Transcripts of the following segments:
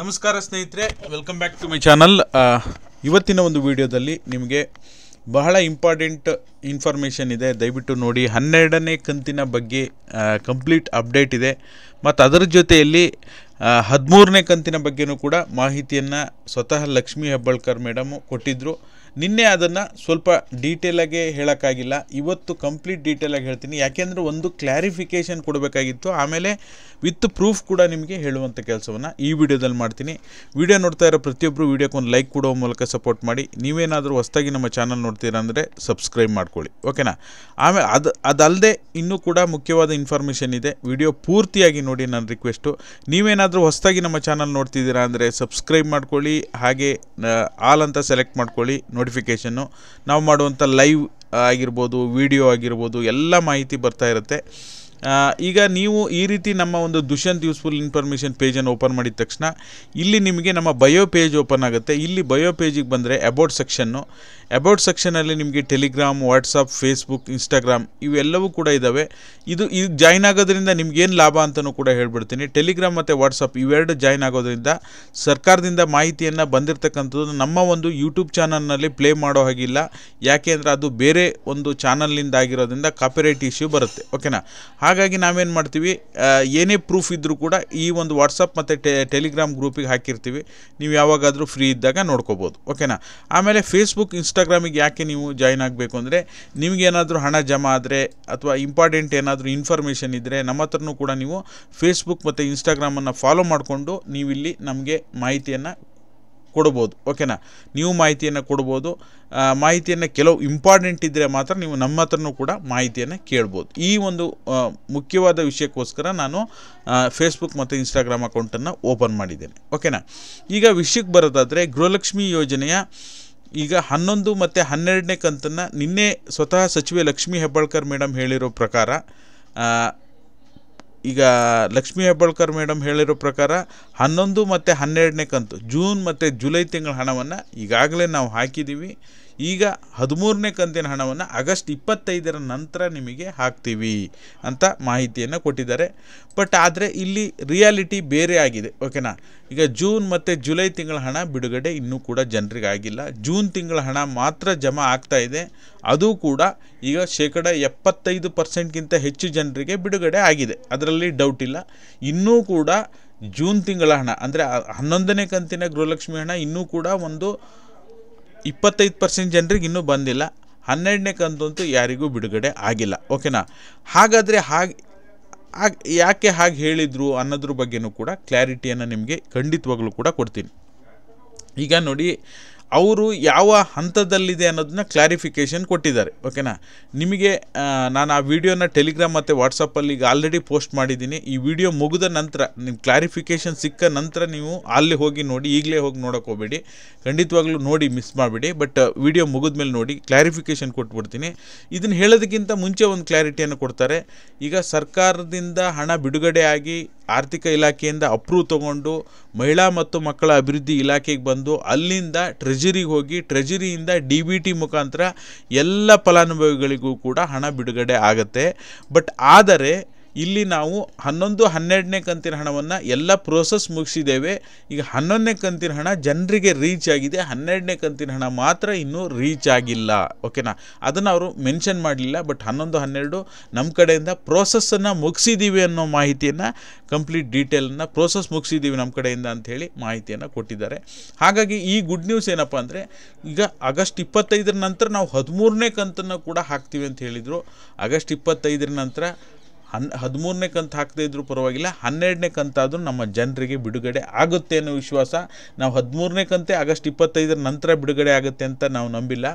ನಮಸ್ಕಾರ ಸ್ನೇಹಿತರೆ welcome back to my channel ಇವತ್ತಿನ ಒಂದು ವಿಡಿಯೋದಲ್ಲಿ ನಿಮಗೆ ಬಹಳ ಇಂಪಾರ್ಟೆಂಟ್ ಇನ್ಫಾರ್ಮೇಷನ್ ಇದೆ ದಯವಿಟ್ಟು ನೋಡಿ ಹನ್ನೆರಡನೇ ಕಂತಿನ ಬಗ್ಗೆ ಕಂಪ್ಲೀಟ್ ಅಪ್ಡೇಟ್ ಇದೆ ಮತ್ತು ಅದರ ಜೊತೆಯಲ್ಲಿ ಹದಿಮೂರನೇ ಕಂತಿನ ಬಗ್ಗೆಯೂ ಕೂಡ ಮಾಹಿತಿಯನ್ನು ಸ್ವತಃ ಲಕ್ಷ್ಮೀ ಹೆಬ್ಬಳ್ಕರ್ ಮೇಡಮು ಕೊಟ್ಟಿದ್ದರು ನಿನ್ನೆ ಅದನ್ನು ಸ್ವಲ್ಪ ಡೀಟೇಲಾಗೆ ಹೇಳೋಕ್ಕಾಗಿಲ್ಲ ಇವತ್ತು ಕಂಪ್ಲೀಟ್ ಡೀಟೇಲಾಗಿ ಹೇಳ್ತೀನಿ ಯಾಕೆಂದರೆ ಒಂದು ಕ್ಲಾರಿಫಿಕೇಷನ್ ಕೊಡಬೇಕಾಗಿತ್ತು ಆಮೇಲೆ ವಿತ್ ಪ್ರೂಫ್ ಕೂಡ ನಿಮಗೆ ಹೇಳುವಂಥ ಕೆಲಸವನ್ನು ಈ ವಿಡಿಯೋದಲ್ಲಿ ಮಾಡ್ತೀನಿ ವಿಡಿಯೋ ನೋಡ್ತಾ ಇರೋ ಪ್ರತಿಯೊಬ್ಬರು ವಿಡಿಯೋಕ್ಕೆ ಒಂದು ಲೈಕ್ ಕೊಡೋ ಮೂಲಕ ಸಪೋರ್ಟ್ ಮಾಡಿ ನೀವೇನಾದರೂ ಹೊಸದಾಗಿ ನಮ್ಮ ಚಾನಲ್ ನೋಡ್ತೀರಾ ಅಂದರೆ ಸಬ್ಸ್ಕ್ರೈಬ್ ಮಾಡ್ಕೊಳ್ಳಿ ಓಕೆನಾ ಆಮೇಲೆ ಅದು ಅದಲ್ಲದೆ ಇನ್ನೂ ಕೂಡ ಮುಖ್ಯವಾದ ಇನ್ಫಾರ್ಮೇಷನ್ ಇದೆ ವಿಡಿಯೋ ಪೂರ್ತಿಯಾಗಿ ನೋಡಿ ನನ್ನ ರಿಕ್ವೆಸ್ಟು ನೀವೇನಾದರೂ ಹೊಸದಾಗಿ ನಮ್ಮ ಚಾನಲ್ ನೋಡ್ತಿದ್ದೀರಾ ಅಂದರೆ ಸಬ್ಸ್ಕ್ರೈಬ್ ಮಾಡ್ಕೊಳ್ಳಿ ಹಾಗೆ ಆಲ್ ಅಂತ ಸೆಲೆಕ್ಟ್ ಮಾಡ್ಕೊಳ್ಳಿ ನೋಡಿ ನೋಟಿಫಿಕೇಷನ್ನು ನಾವು ಮಾಡುವಂಥ ಲೈವ್ ಆಗಿರ್ಬೋದು ವಿಡಿಯೋ ಆಗಿರ್ಬೋದು ಎಲ್ಲ ಮಾಹಿತಿ ಬರ್ತಾ ಇರುತ್ತೆ ಈಗ ನೀವು ಈ ರೀತಿ ನಮ್ಮ ಒಂದು ದುಷ್ಯಂತ್ ಯೂಸ್ಫುಲ್ ಇನ್ಫಾರ್ಮೇಷನ್ ಪೇಜನ್ನು ಓಪನ್ ಮಾಡಿದ ತಕ್ಷಣ ಇಲ್ಲಿ ನಿಮಗೆ ನಮ್ಮ ಬಯೋ ಪೇಜ್ ಓಪನ್ ಆಗುತ್ತೆ ಇಲ್ಲಿ ಬಯೋ ಪೇಜಿಗೆ ಬಂದರೆ ಅಬೌಟ್ ಸೆಕ್ಷನ್ನು ಅಬೌಟ್ ಸೆಕ್ಷನಲ್ಲಿ ನಿಮಗೆ ಟೆಲಿಗ್ರಾಮ್ ವಾಟ್ಸಪ್ ಫೇಸ್ಬುಕ್ ಇನ್ಸ್ಟಾಗ್ರಾಮ್ ಇವೆಲ್ಲವೂ ಕೂಡ ಇದ್ದಾವೆ ಇದು ಇದು ಜಾಯ್ನ್ ಆಗೋದ್ರಿಂದ ನಿಮ್ಗೇನು ಲಾಭ ಅಂತಲೂ ಕೂಡ ಹೇಳ್ಬಿಡ್ತೀನಿ ಟೆಲಿಗ್ರಾಮ್ ಮತ್ತು ವಾಟ್ಸಪ್ ಇವೆರಡು ಜಾಯ್ನ್ ಆಗೋದ್ರಿಂದ ಸರ್ಕಾರದಿಂದ ಮಾಹಿತಿಯನ್ನು ಬಂದಿರತಕ್ಕಂಥದ್ದು ನಮ್ಮ ಒಂದು ಯೂಟ್ಯೂಬ್ ಚಾನಲ್ನಲ್ಲಿ ಪ್ಲೇ ಮಾಡೋ ಹಾಗಿಲ್ಲ ಯಾಕೆ ಅಂದರೆ ಅದು ಬೇರೆ ಒಂದು ಚಾನಲ್ನಿಂದ ಆಗಿರೋದ್ರಿಂದ ಕಾಪಿರೈಟ್ ಇಶ್ಯೂ ಬರುತ್ತೆ ಓಕೆನಾ ಹಾಗಾಗಿ ನಾವೇನು ಮಾಡ್ತೀವಿ ಏನೇ ಪ್ರೂಫ್ ಇದ್ದರೂ ಕೂಡ ಈ ಒಂದು ವಾಟ್ಸಪ್ ಮತ್ತು ಟೆ ಟೆಲಿಗ್ರಾಮ್ ಗ್ರೂಪಿಗೆ ಹಾಕಿರ್ತೀವಿ ನೀವು ಯಾವಾಗಾದರೂ ಫ್ರೀ ಇದ್ದಾಗ ನೋಡ್ಕೋಬೋದು ಓಕೆನಾ ಆಮೇಲೆ ಫೇಸ್ಬುಕ್ ಇನ್ಸ್ಟಾಗ್ರಾಮಿಗೆ ಯಾಕೆ ನೀವು ಜಾಯ್ನ್ ಆಗಬೇಕು ಅಂದರೆ ನಿಮಗೇನಾದರೂ ಹಣ ಜಮಾ ಆದರೆ ಅಥವಾ ಇಂಪಾರ್ಟೆಂಟ್ ಏನಾದರೂ ಇನ್ಫಾರ್ಮೇಷನ್ ಇದ್ದರೆ ನಮ್ಮ ಹತ್ರನೂ ಕೂಡ ನೀವು ಫೇಸ್ಬುಕ್ ಮತ್ತು ಇನ್ಸ್ಟಾಗ್ರಾಮನ್ನು ಫಾಲೋ ಮಾಡಿಕೊಂಡು ನೀವಿಲ್ಲಿ ನಮಗೆ ಮಾಹಿತಿಯನ್ನು ಕೊಡ್ಬೋದು ಓಕೆನಾ ನೀವು ಮಾಹಿತಿಯನ್ನು ಕೊಡ್ಬೋದು ಮಾಹಿತಿಯನ್ನು ಕೆಲವು ಇಂಪಾರ್ಟೆಂಟ್ ಇದ್ದರೆ ಮಾತ್ರ ನೀವು ನಮ್ಮ ಹತ್ರನೂ ಕೂಡ ಮಾಹಿತಿಯನ್ನು ಕೇಳ್ಬೋದು ಈ ಒಂದು ಮುಖ್ಯವಾದ ವಿಷಯಕ್ಕೋಸ್ಕರ ನಾನು ಫೇಸ್ಬುಕ್ ಮತ್ತು ಇನ್ಸ್ಟಾಗ್ರಾಮ್ ಅಕೌಂಟನ್ನು ಓಪನ್ ಮಾಡಿದ್ದೇನೆ ಓಕೆನಾ ಈಗ ವಿಷಯಕ್ಕೆ ಬರೋದಾದರೆ ಗೃಹಲಕ್ಷ್ಮಿ ಯೋಜನೆಯ ಈಗ ಹನ್ನೊಂದು ಮತ್ತು ಹನ್ನೆರಡನೇ ಕಂತನ್ನು ನಿನ್ನೆ ಸ್ವತಃ ಸಚಿವೆ ಲಕ್ಷ್ಮೀ ಹೆಬ್ಬಾಳ್ಕರ್ ಮೇಡಮ್ ಹೇಳಿರೋ ಪ್ರಕಾರ ಈಗ ಲಕ್ಷ್ಮೀ ಹೆಬ್ಬಾಳ್ಕರ್ ಮೇಡಮ್ ಹೇಳಿರೋ ಪ್ರಕಾರ ಹನ್ನೊಂದು ಮತ್ತು ಹನ್ನೆರಡನೇ ಕಂತು ಜೂನ್ ಮತ್ತು ಜುಲೈ ತಿಂಗಳ ಹಣವನ್ನು ಈಗಾಗಲೇ ನಾವು ಹಾಕಿದ್ದೀವಿ ಈಗ ಹದಿಮೂರನೇ ಕಂತಿನ ಹಣವನ್ನು ಆಗಸ್ಟ್ ಇಪ್ಪತ್ತೈದರ ನಂತರ ನಿಮಗೆ ಹಾಕ್ತೀವಿ ಅಂತ ಮಾಹಿತಿಯನ್ನು ಕೊಟ್ಟಿದ್ದಾರೆ ಬಟ್ ಆದರೆ ಇಲ್ಲಿ ರಿಯಾಲಿಟಿ ಬೇರೆ ಆಗಿದೆ ಓಕೆನಾ ಈಗ ಜೂನ್ ಮತ್ತು ಜುಲೈ ತಿಂಗಳ ಹಣ ಬಿಡುಗಡೆ ಇನ್ನೂ ಕೂಡ ಜನರಿಗೆ ಆಗಿಲ್ಲ ಜೂನ್ ತಿಂಗಳ ಹಣ ಮಾತ್ರ ಜಮಾ ಆಗ್ತಾ ಇದೆ ಅದು ಕೂಡ ಈಗ ಶೇಕಡ ಎಪ್ಪತ್ತೈದು ಪರ್ಸೆಂಟ್ಗಿಂತ ಹೆಚ್ಚು ಜನರಿಗೆ ಬಿಡುಗಡೆ ಆಗಿದೆ ಅದರಲ್ಲಿ ಡೌಟ್ ಇಲ್ಲ ಇನ್ನೂ ಕೂಡ ಜೂನ್ ತಿಂಗಳ ಹಣ ಅಂದರೆ ಹನ್ನೊಂದನೇ ಕಂತಿನ ಗೃಹಲಕ್ಷ್ಮಿ ಹಣ ಇನ್ನೂ ಕೂಡ ಒಂದು ಇಪ್ಪತ್ತೈದು ಪರ್ಸೆಂಟ್ ಜನರಿಗೆ ಇನ್ನೂ ಬಂದಿಲ್ಲ ಹನ್ನೆರಡನೇ ಕಂತಂತೂ ಯಾರಿಗೂ ಬಿಡುಗಡೆ ಆಗಿಲ್ಲ ಓಕೆನಾ ಹಾಗಾದರೆ ಹಾಗೆ ಯಾಕೆ ಹಾಗೆ ಹೇಳಿದರು ಅನ್ನೋದ್ರ ಬಗ್ಗೆನೂ ಕೂಡ ಕ್ಲಾರಿಟಿಯನ್ನು ನಿಮಗೆ ಖಂಡಿತವಾಗ್ಲೂ ಕೂಡ ಕೊಡ್ತೀನಿ ಈಗ ನೋಡಿ ಅವರು ಯಾವ ಹಂತದಲ್ಲಿದೆ ಅನ್ನೋದನ್ನ ಕ್ಲಾರಿಫಿಕೇಷನ್ ಕೊಟ್ಟಿದ್ದಾರೆ ಓಕೆನಾ ನಿಮಗೆ ನಾನು ಆ ವಿಡಿಯೋನ ಟೆಲಿಗ್ರಾಮ್ ಮತ್ತು ವಾಟ್ಸಪ್ಪಲ್ಲಿ ಈಗ ಆಲ್ರೆಡಿ ಪೋಸ್ಟ್ ಮಾಡಿದ್ದೀನಿ ಈ ವಿಡಿಯೋ ಮುಗಿದ ನಂತರ ನಿಮ್ಮ ಕ್ಲಾರಿಫಿಕೇಷನ್ ಸಿಕ್ಕ ನಂತರ ನೀವು ಅಲ್ಲಿ ಹೋಗಿ ನೋಡಿ ಈಗಲೇ ಹೋಗಿ ನೋಡೋಕೆ ಹೋಗಬೇಡಿ ಖಂಡಿತವಾಗ್ಲೂ ನೋಡಿ ಮಿಸ್ ಮಾಡಬೇಡಿ ಬಟ್ ವಿಡಿಯೋ ಮುಗಿದ ಮೇಲೆ ನೋಡಿ ಕ್ಲಾರಿಫಿಕೇಷನ್ ಕೊಟ್ಬಿಡ್ತೀನಿ ಇದನ್ನು ಹೇಳೋದಕ್ಕಿಂತ ಮುಂಚೆ ಒಂದು ಕ್ಲಾರಿಟಿಯನ್ನು ಕೊಡ್ತಾರೆ ಈಗ ಸರ್ಕಾರದಿಂದ ಹಣ ಬಿಡುಗಡೆ ಆಗಿ ಆರ್ಥಿಕ ಇಲಾಖೆಯಿಂದ ಅಪ್ರೂವ್ ತಗೊಂಡು ಮಹಿಳಾ ಮತ್ತು ಮಕ್ಕಳ ಅಭಿವೃದ್ಧಿ ಇಲಾಖೆಗೆ ಬಂದು ಅಲ್ಲಿಂದ ಟ್ರೆಜರಿಗೆ ಹೋಗಿ ಟ್ರೆಜರಿಯಿಂದ ಡಿ ಬಿ ಟಿ ಮುಖಾಂತರ ಎಲ್ಲ ಫಲಾನುಭವಿಗಳಿಗೂ ಕೂಡ ಹಣ ಬಿಡುಗಡೆ ಆಗುತ್ತೆ ಬಟ್ ಆದರೆ ಇಲ್ಲಿ ನಾವು ಹನ್ನೊಂದು ಹನ್ನೆರಡನೇ ಕಂತಿನ ಹಣವನ್ನು ಎಲ್ಲ ಪ್ರೋಸೆಸ್ ಮುಗಿಸಿದ್ದೇವೆ ಈಗ ಹನ್ನೊಂದನೇ ಕಂತಿನ ಹಣ ಜನರಿಗೆ ರೀಚ್ ಆಗಿದೆ ಹನ್ನೆರಡನೇ ಕಂತಿನ ಹಣ ಮಾತ್ರ ಇನ್ನೂ ರೀಚ್ ಆಗಿಲ್ಲ ಓಕೆನಾ ಅದನ್ನು ಅವರು ಮೆನ್ಷನ್ ಮಾಡಲಿಲ್ಲ ಬಟ್ ಹನ್ನೊಂದು ಹನ್ನೆರಡು ನಮ್ಮ ಕಡೆಯಿಂದ ಪ್ರೋಸೆಸ್ಸನ್ನು ಮುಗಿಸಿದ್ದೀವಿ ಅನ್ನೋ ಮಾಹಿತಿಯನ್ನು ಕಂಪ್ಲೀಟ್ ಡೀಟೇಲನ್ನು ಪ್ರೋಸೆಸ್ ಮುಗಿಸಿದ್ದೀವಿ ನಮ್ಮ ಕಡೆಯಿಂದ ಅಂಥೇಳಿ ಮಾಹಿತಿಯನ್ನು ಕೊಟ್ಟಿದ್ದಾರೆ ಹಾಗಾಗಿ ಈ ಗುಡ್ ನ್ಯೂಸ್ ಏನಪ್ಪ ಅಂದರೆ ಈಗ ಆಗಸ್ಟ್ ಇಪ್ಪತ್ತೈದರ ನಂತರ ನಾವು ಹದಿಮೂರನೇ ಕಂತನ್ನು ಕೂಡ ಹಾಕ್ತೀವಿ ಅಂತ ಹೇಳಿದರು ಆಗಸ್ಟ್ ಇಪ್ಪತ್ತೈದರ ನಂತರ ಹನ್ ಹದಿಮೂರನೇ ಕಂತು ಹಾಕದೇ ಇದ್ರೂ ಪರವಾಗಿಲ್ಲ ಹನ್ನೆರಡನೇ ಕಂತಾದರೂ ನಮ್ಮ ಜನರಿಗೆ ಬಿಡುಗಡೆ ಆಗುತ್ತೆ ಅನ್ನೋ ವಿಶ್ವಾಸ ನಾವು ಹದಿಮೂರನೇ ಕಂತೆ ಆಗಸ್ಟ್ ಇಪ್ಪತ್ತೈದರ ನಂತರ ಬಿಡುಗಡೆ ಆಗುತ್ತೆ ಅಂತ ನಾವು ನಂಬಿಲ್ಲ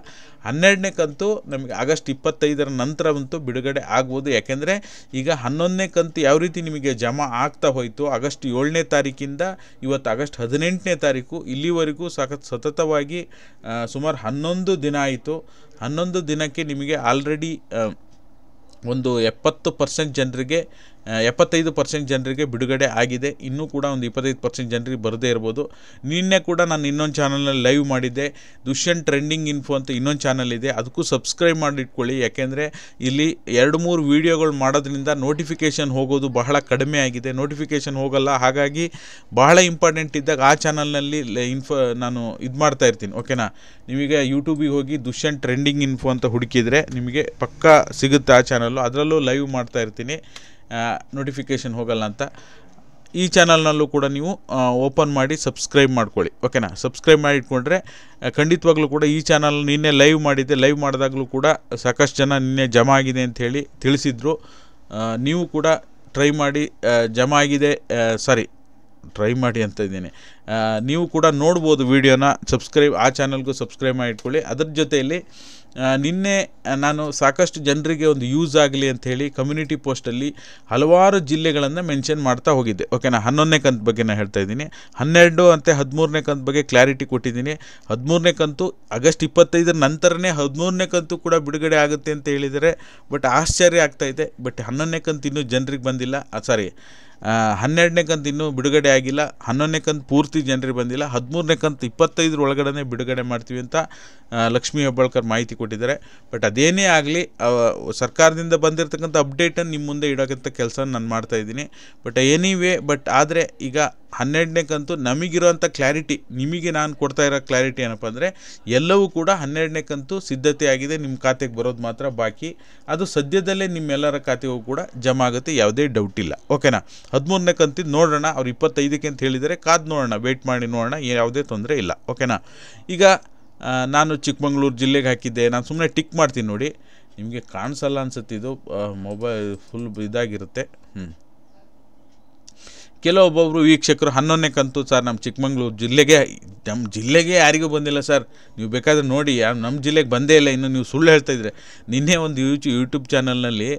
ಹನ್ನೆರಡನೇ ಕಂತು ನಮಗೆ ಆಗಸ್ಟ್ ಇಪ್ಪತ್ತೈದರ ನಂತರ ಅಂತೂ ಬಿಡುಗಡೆ ಆಗ್ಬೋದು ಯಾಕೆಂದರೆ ಈಗ ಹನ್ನೊಂದನೇ ಕಂತು ಯಾವ ರೀತಿ ನಿಮಗೆ ಜಮಾ ಆಗ್ತಾ ಹೋಯಿತು ಆಗಸ್ಟ್ ಏಳನೇ ತಾರೀಕಿಂದ ಇವತ್ತು ಆಗಸ್ಟ್ ಹದಿನೆಂಟನೇ ತಾರೀಕು ಇಲ್ಲಿವರೆಗೂ ಸಖತ್ ಸತತವಾಗಿ ಸುಮಾರು ಹನ್ನೊಂದು ದಿನ ಆಯಿತು ಹನ್ನೊಂದು ದಿನಕ್ಕೆ ನಿಮಗೆ ಆಲ್ರೆಡಿ ಒಂದು ಎಪ್ಪತ್ತು ಪರ್ಸೆಂಟ್ ಜನರಿಗೆ ಎಪ್ಪತ್ತೈದು ಪರ್ಸೆಂಟ್ ಜನರಿಗೆ ಬಿಡುಗಡೆ ಆಗಿದೆ ಇನ್ನೂ ಕೂಡ ಒಂದು ಇಪ್ಪತ್ತೈದು ಪರ್ಸೆಂಟ್ ಜನರಿಗೆ ಬರದೇ ಇರ್ಬೋದು ನಿನ್ನೆ ಕೂಡ ನಾನು ಇನ್ನೊಂದು ಚಾನಲ್ನಲ್ಲಿ ಲೈವ್ ಮಾಡಿದ್ದೆ ದುಷ್ಯಂತ್ ಟ್ರೆಂಡಿಂಗ್ ಇನ್ಫೋ ಅಂತ ಇನ್ನೊಂದು ಚಾನಲ್ ಇದೆ ಅದಕ್ಕೂ ಸಬ್ಸ್ಕ್ರೈಬ್ ಮಾಡಿಟ್ಕೊಳ್ಳಿ ಯಾಕೆಂದರೆ ಇಲ್ಲಿ ಎರಡು ಮೂರು ವೀಡಿಯೋಗಳು ಮಾಡೋದ್ರಿಂದ ನೋಟಿಫಿಕೇಷನ್ ಹೋಗೋದು ಬಹಳ ಕಡಿಮೆ ಆಗಿದೆ ನೋಟಿಫಿಕೇಷನ್ ಹೋಗಲ್ಲ ಹಾಗಾಗಿ ಬಹಳ ಇಂಪಾರ್ಟೆಂಟ್ ಇದ್ದಾಗ ಆ ಚಾನಲ್ನಲ್ಲಿ ಇನ್ಫೋ ನಾನು ಇದು ಮಾಡ್ತಾ ಇರ್ತೀನಿ ಓಕೆನಾ ನಿಮಗೆ ಯೂಟ್ಯೂಬಿಗೆ ಹೋಗಿ ದುಷ್ಯಂತ್ ಟ್ರೆಂಡಿಂಗ್ ಇನ್ಫೋ ಅಂತ ಹುಡುಕಿದರೆ ನಿಮಗೆ ಪಕ್ಕ ಸಿಗುತ್ತೆ ಆ ಚಾನಲ್ ಅದರಲ್ಲೂ ಲೈವ್ ಮಾಡ್ತಾ ಇರ್ತೀನಿ ನೋಟಿಫಿಕೇಷನ್ ಹೋಗಲ್ಲ ಅಂತ ಈ ಚಾನಲ್ನಲ್ಲೂ ಕೂಡ ನೀವು ಓಪನ್ ಮಾಡಿ ಸಬ್ಸ್ಕ್ರೈಬ್ ಮಾಡ್ಕೊಳ್ಳಿ ಓಕೆನಾ ಸಬ್ಸ್ಕ್ರೈಬ್ ಮಾಡಿ ಇಟ್ಕೊಂಡ್ರೆ ಖಂಡಿತವಾಗ್ಲೂ ಕೂಡ ಈ ಚಾನಲ್ ನಿನ್ನೆ ಲೈವ್ ಮಾಡಿದ್ದೆ ಲೈವ್ ಮಾಡಿದಾಗಲೂ ಕೂಡ ಸಾಕಷ್ಟು ಜನ ನಿನ್ನೆ ಜಮ ಆಗಿದೆ ಅಂತ ಹೇಳಿ ತಿಳಿಸಿದ್ರು ನೀವು ಕೂಡ ಟ್ರೈ ಮಾಡಿ ಜಮ ಆಗಿದೆ ಸಾರಿ ಟ್ರೈ ಮಾಡಿ ಅಂತ ಇದ್ದೀನಿ ನೀವು ಕೂಡ ನೋಡ್ಬೋದು ವೀಡಿಯೋನ ಸಬ್ಸ್ಕ್ರೈಬ್ ಆ ಚಾನಲ್ಗೂ ಸಬ್ಸ್ಕ್ರೈಬ್ ಮಾಡಿಟ್ಕೊಳ್ಳಿ ಅದ್ರ ಜೊತೆಯಲ್ಲಿ ನಿನ್ನೆ ನಾನು ಸಾಕಷ್ಟು ಜನರಿಗೆ ಒಂದು ಯೂಸ್ ಆಗಲಿ ಅಂಥೇಳಿ ಕಮ್ಯುನಿಟಿ ಪೋಸ್ಟಲ್ಲಿ ಹಲವಾರು ಜಿಲ್ಲೆಗಳನ್ನು ಮೆನ್ಷನ್ ಮಾಡ್ತಾ ಹೋಗಿದ್ದೆ ಓಕೆನಾ ಹನ್ನೊಂದನೇ ಕಂತ ಬಗ್ಗೆ ನಾನು ಹೇಳ್ತಾ ಇದ್ದೀನಿ ಹನ್ನೆರಡು ಅಂತೆ ಹದಿಮೂರನೇ ಕಂತು ಬಗ್ಗೆ ಕ್ಲಾರಿಟಿ ಕೊಟ್ಟಿದ್ದೀನಿ ಹದಿಮೂರನೇ ಕಂತು ಆಗಸ್ಟ್ ಇಪ್ಪತ್ತೈದರ ನಂತರನೇ ಹದಿಮೂರನೇ ಕಂತು ಕೂಡ ಬಿಡುಗಡೆ ಆಗುತ್ತೆ ಅಂತ ಹೇಳಿದರೆ ಬಟ್ ಆಶ್ಚರ್ಯ ಆಗ್ತಾಯಿದೆ ಬಟ್ ಹನ್ನೊಂದನೇ ಕಂತು ಇನ್ನೂ ಜನರಿಗೆ ಬಂದಿಲ್ಲ ಸಾರಿ ಹನ್ನೆರಡನೇ ಕಂತು ಇನ್ನೂ ಬಿಡುಗಡೆ ಆಗಿಲ್ಲ ಹನ್ನೊಂದನೇ ಕಂತು ಪೂರ್ತಿ ಜನರಿಗೆ ಬಂದಿಲ್ಲ ಹದಿಮೂರನೇ ಕಂತು ಇಪ್ಪತ್ತೈದರ ಒಳಗಡೆ ಬಿಡುಗಡೆ ಮಾಡ್ತೀವಿ ಅಂತ ಲಕ್ಷ್ಮೀ ಹೆಬ್ಬಾಳ್ಕರ್ ಮಾಹಿತಿ ಕೊಟ್ಟಿದ್ದಾರೆ ಬಟ್ ಅದೇನೇ ಆಗಲಿ ಸರ್ಕಾರದಿಂದ ಬಂದಿರತಕ್ಕಂಥ ಅಪ್ಡೇಟನ್ನು ನಿಮ್ಮ ಮುಂದೆ ಇಡೋಕ್ಕಂಥ ಕೆಲಸ ನಾನು ಮಾಡ್ತಾಯಿದ್ದೀನಿ ಬಟ್ ಎನಿವೇ ಬಟ್ ಆದರೆ ಈಗ ಹನ್ನೆರಡನೇ ಕಂತು ನಮಗಿರೋಂಥ ಕ್ಲಾರಿಟಿ ನಿಮಗೆ ನಾನು ಕೊಡ್ತಾ ಇರೋ ಕ್ಲಾರಿಟಿ ಏನಪ್ಪ ಅಂದರೆ ಎಲ್ಲವೂ ಕೂಡ ಹನ್ನೆರಡನೇ ಕಂತು ಆಗಿದೆ ನಿಮ್ಮ ಖಾತೆಗೆ ಬರೋದು ಮಾತ್ರ ಬಾಕಿ ಅದು ಸದ್ಯದಲ್ಲೇ ನಿಮ್ಮೆಲ್ಲರ ಖಾತೆಗೂ ಕೂಡ ಜಮಾ ಆಗುತ್ತೆ ಯಾವುದೇ ಡೌಟ್ ಇಲ್ಲ ಓಕೆನಾ ಹದಿಮೂರನೇ ಕಂತಿದ್ದು ನೋಡೋಣ ಅವ್ರು ಇಪ್ಪತ್ತೈದಕ್ಕೆ ಅಂತ ಹೇಳಿದರೆ ಕಾದು ನೋಡೋಣ ವೇಟ್ ಮಾಡಿ ನೋಡೋಣ ಯಾವುದೇ ತೊಂದರೆ ಇಲ್ಲ ಓಕೆನಾ ಈಗ ನಾನು ಚಿಕ್ಕಮಂಗ್ಳೂರು ಜಿಲ್ಲೆಗೆ ಹಾಕಿದ್ದೆ ನಾನು ಸುಮ್ಮನೆ ಟಿಕ್ ಮಾಡ್ತೀನಿ ನೋಡಿ ನಿಮಗೆ ಕಾಣಿಸಲ್ಲ ಇದು ಮೊಬೈಲ್ ಫುಲ್ ಇದಾಗಿರುತ್ತೆ ಹ್ಞೂ ಕೆಲವೊಬ್ಬೊಬ್ಬರು ವೀಕ್ಷಕರು ಹನ್ನೊಂದನೇ ಕಂತು ಸರ್ ನಮ್ಮ ಚಿಕ್ಕಮಂಗ್ಳೂರು ಜಿಲ್ಲೆಗೆ ನಮ್ಮ ಜಿಲ್ಲೆಗೆ ಯಾರಿಗೂ ಬಂದಿಲ್ಲ ಸರ್ ನೀವು ಬೇಕಾದರೆ ನೋಡಿ ನಮ್ಮ ಜಿಲ್ಲೆಗೆ ಬಂದೇ ಇಲ್ಲ ಇನ್ನು ನೀವು ಸುಳ್ಳು ಹೇಳ್ತಾಯಿದ್ರೆ ನಿನ್ನೆ ಒಂದು ಯೂಟ್ಯೂಬ್ ಚಾನಲ್ನಲ್ಲಿ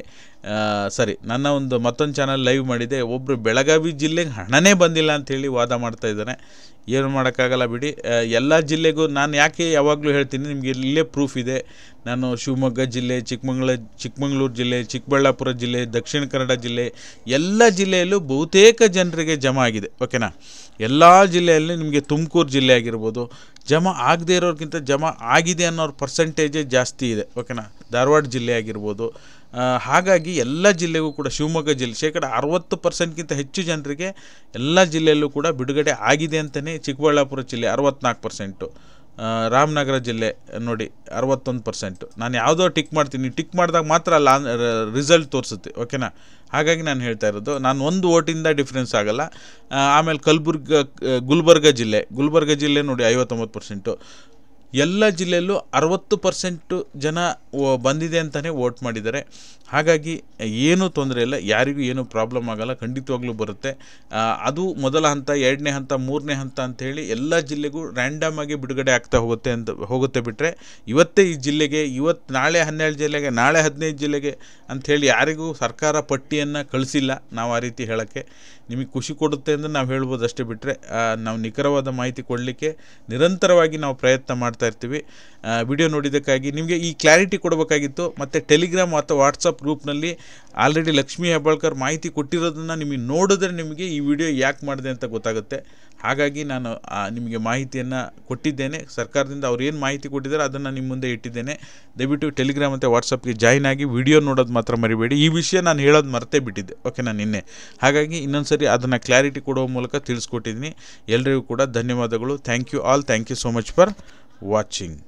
ಸರಿ ನನ್ನ ಒಂದು ಮತ್ತೊಂದು ಚಾನಲ್ ಲೈವ್ ಮಾಡಿದೆ ಒಬ್ಬರು ಬೆಳಗಾವಿ ಜಿಲ್ಲೆಗೆ ಹಣನೇ ಬಂದಿಲ್ಲ ಅಂಥೇಳಿ ವಾದ ಮಾಡ್ತಾ ಇದ್ದಾನೆ ಏನು ಮಾಡೋಕ್ಕಾಗಲ್ಲ ಬಿಡಿ ಎಲ್ಲ ಜಿಲ್ಲೆಗೂ ನಾನು ಯಾಕೆ ಯಾವಾಗಲೂ ಹೇಳ್ತೀನಿ ನಿಮಗೆ ಇಲ್ಲೇ ಪ್ರೂಫ್ ಇದೆ ನಾನು ಶಿವಮೊಗ್ಗ ಜಿಲ್ಲೆ ಚಿಕ್ಕಮಂಗ್ಳ ಚಿಕ್ಕಮಂಗ್ಳೂರು ಜಿಲ್ಲೆ ಚಿಕ್ಕಬಳ್ಳಾಪುರ ಜಿಲ್ಲೆ ದಕ್ಷಿಣ ಕನ್ನಡ ಜಿಲ್ಲೆ ಎಲ್ಲ ಜಿಲ್ಲೆಯಲ್ಲೂ ಬಹುತೇಕ ಜನರಿಗೆ ಜಮಾ ಆಗಿದೆ ಓಕೆನಾ ಎಲ್ಲ ಜಿಲ್ಲೆಯಲ್ಲಿ ನಿಮಗೆ ತುಮಕೂರು ಜಿಲ್ಲೆ ಆಗಿರ್ಬೋದು ಜಮಾ ಆಗದೇ ಇರೋರ್ಗಿಂತ ಜಮಾ ಆಗಿದೆ ಅನ್ನೋರ ಪರ್ಸೆಂಟೇಜೇ ಜಾಸ್ತಿ ಇದೆ ಓಕೆನಾ ಧಾರವಾಡ ಜಿಲ್ಲೆ ಆಗಿರ್ಬೋದು ಹಾಗಾಗಿ ಎಲ್ಲ ಜಿಲ್ಲೆಗೂ ಕೂಡ ಶಿವಮೊಗ್ಗ ಜಿಲ್ಲೆ ಶೇಕಡ ಅರವತ್ತು ಪರ್ಸೆಂಟ್ಗಿಂತ ಹೆಚ್ಚು ಜನರಿಗೆ ಎಲ್ಲ ಜಿಲ್ಲೆಯಲ್ಲೂ ಕೂಡ ಬಿಡುಗಡೆ ಆಗಿದೆ ಅಂತಲೇ ಚಿಕ್ಕಬಳ್ಳಾಪುರ ಜಿಲ್ಲೆ ಅರವತ್ತ್ನಾಲ್ಕು ಪರ್ಸೆಂಟು ರಾಮನಗರ ಜಿಲ್ಲೆ ನೋಡಿ ಅರವತ್ತೊಂದು ಪರ್ಸೆಂಟು ನಾನು ಯಾವುದೋ ಟಿಕ್ ಮಾಡ್ತೀನಿ ಟಿಕ್ ಮಾಡಿದಾಗ ಮಾತ್ರ ಲಾ ರಿಸಲ್ಟ್ ತೋರಿಸುತ್ತೆ ಓಕೆನಾ ಹಾಗಾಗಿ ನಾನು ಹೇಳ್ತಾ ಇರೋದು ನಾನು ಒಂದು ಓಟಿಂದ ಡಿಫ್ರೆನ್ಸ್ ಆಗಲ್ಲ ಆಮೇಲೆ ಕಲಬುರ್ಗ ಗುಲ್ಬರ್ಗ ಜಿಲ್ಲೆ ಗುಲ್ಬರ್ಗ ಜಿಲ್ಲೆ ನೋಡಿ ಐವತ್ತೊಂಬತ್ತು ಪರ್ಸೆಂಟು ಎಲ್ಲ ಜಿಲ್ಲೆಯಲ್ಲೂ ಅರವತ್ತು ಪರ್ಸೆಂಟು ಜನ ಬಂದಿದೆ ಅಂತಲೇ ವೋಟ್ ಮಾಡಿದ್ದಾರೆ ಹಾಗಾಗಿ ಏನೂ ತೊಂದರೆ ಇಲ್ಲ ಯಾರಿಗೂ ಏನೂ ಪ್ರಾಬ್ಲಮ್ ಆಗೋಲ್ಲ ಖಂಡಿತವಾಗ್ಲೂ ಬರುತ್ತೆ ಅದು ಮೊದಲ ಹಂತ ಎರಡನೇ ಹಂತ ಮೂರನೇ ಹಂತ ಅಂಥೇಳಿ ಎಲ್ಲ ಜಿಲ್ಲೆಗೂ ರ್ಯಾಂಡಮ್ ಆಗಿ ಬಿಡುಗಡೆ ಆಗ್ತಾ ಹೋಗುತ್ತೆ ಅಂತ ಹೋಗುತ್ತೆ ಬಿಟ್ಟರೆ ಇವತ್ತೇ ಈ ಜಿಲ್ಲೆಗೆ ಇವತ್ತು ನಾಳೆ ಹನ್ನೆರಡು ಜಿಲ್ಲೆಗೆ ನಾಳೆ ಹದಿನೈದು ಜಿಲ್ಲೆಗೆ ಅಂಥೇಳಿ ಯಾರಿಗೂ ಸರ್ಕಾರ ಪಟ್ಟಿಯನ್ನು ಕಳಿಸಿಲ್ಲ ನಾವು ಆ ರೀತಿ ಹೇಳೋಕ್ಕೆ ನಿಮಗೆ ಖುಷಿ ಕೊಡುತ್ತೆ ಅಂತ ನಾವು ಹೇಳ್ಬೋದು ಅಷ್ಟೇ ಬಿಟ್ಟರೆ ನಾವು ನಿಖರವಾದ ಮಾಹಿತಿ ಕೊಡಲಿಕ್ಕೆ ನಿರಂತರವಾಗಿ ನಾವು ಪ್ರಯತ್ನ ಮಾಡ್ತಾ ಇರ್ತೀವಿ ವಿಡಿಯೋ ನೋಡಿದ್ದಕ್ಕಾಗಿ ನಿಮಗೆ ಈ ಕ್ಲಾರಿಟಿ ಕೊಡಬೇಕಾಗಿತ್ತು ಮತ್ತು ಟೆಲಿಗ್ರಾಮ್ ಅಥವಾ ವಾಟ್ಸಪ್ ಗ್ರೂಪ್ನಲ್ಲಿ ಆಲ್ರೆಡಿ ಲಕ್ಷ್ಮೀ ಹೆಬ್ಬಾಳ್ಕರ್ ಮಾಹಿತಿ ಕೊಟ್ಟಿರೋದನ್ನು ನಿಮಗೆ ನೋಡಿದ್ರೆ ನಿಮಗೆ ಈ ವಿಡಿಯೋ ಯಾಕೆ ಮಾಡಿದೆ ಅಂತ ಗೊತ್ತಾಗುತ್ತೆ ಹಾಗಾಗಿ ನಾನು ನಿಮಗೆ ಮಾಹಿತಿಯನ್ನು ಕೊಟ್ಟಿದ್ದೇನೆ ಸರ್ಕಾರದಿಂದ ಅವ್ರು ಏನು ಮಾಹಿತಿ ಕೊಟ್ಟಿದ್ದಾರೆ ಅದನ್ನು ನಿಮ್ಮ ಮುಂದೆ ಇಟ್ಟಿದ್ದೇನೆ ದಯವಿಟ್ಟು ಟೆಲಿಗ್ರಾಮ್ ಮತ್ತು ವಾಟ್ಸಪ್ಗೆ ಜಾಯ್ನ್ ಆಗಿ ವಿಡಿಯೋ ನೋಡೋದು ಮಾತ್ರ ಮರಿಬೇಡಿ ಈ ವಿಷಯ ನಾನು ಹೇಳೋದು ಮರ್ತೇ ಬಿಟ್ಟಿದ್ದೆ ಓಕೆ ನಾನು ನಿನ್ನೆ ಹಾಗಾಗಿ ಇನ್ನೊಂದು ಸರಿ ಅದನ್ನು ಕ್ಲಾರಿಟಿ ಕೊಡುವ ಮೂಲಕ ತಿಳಿಸ್ಕೊಟ್ಟಿದ್ದೀನಿ ಎಲ್ಲರಿಗೂ ಕೂಡ ಧನ್ಯವಾದಗಳು thank you all thank you so much for watching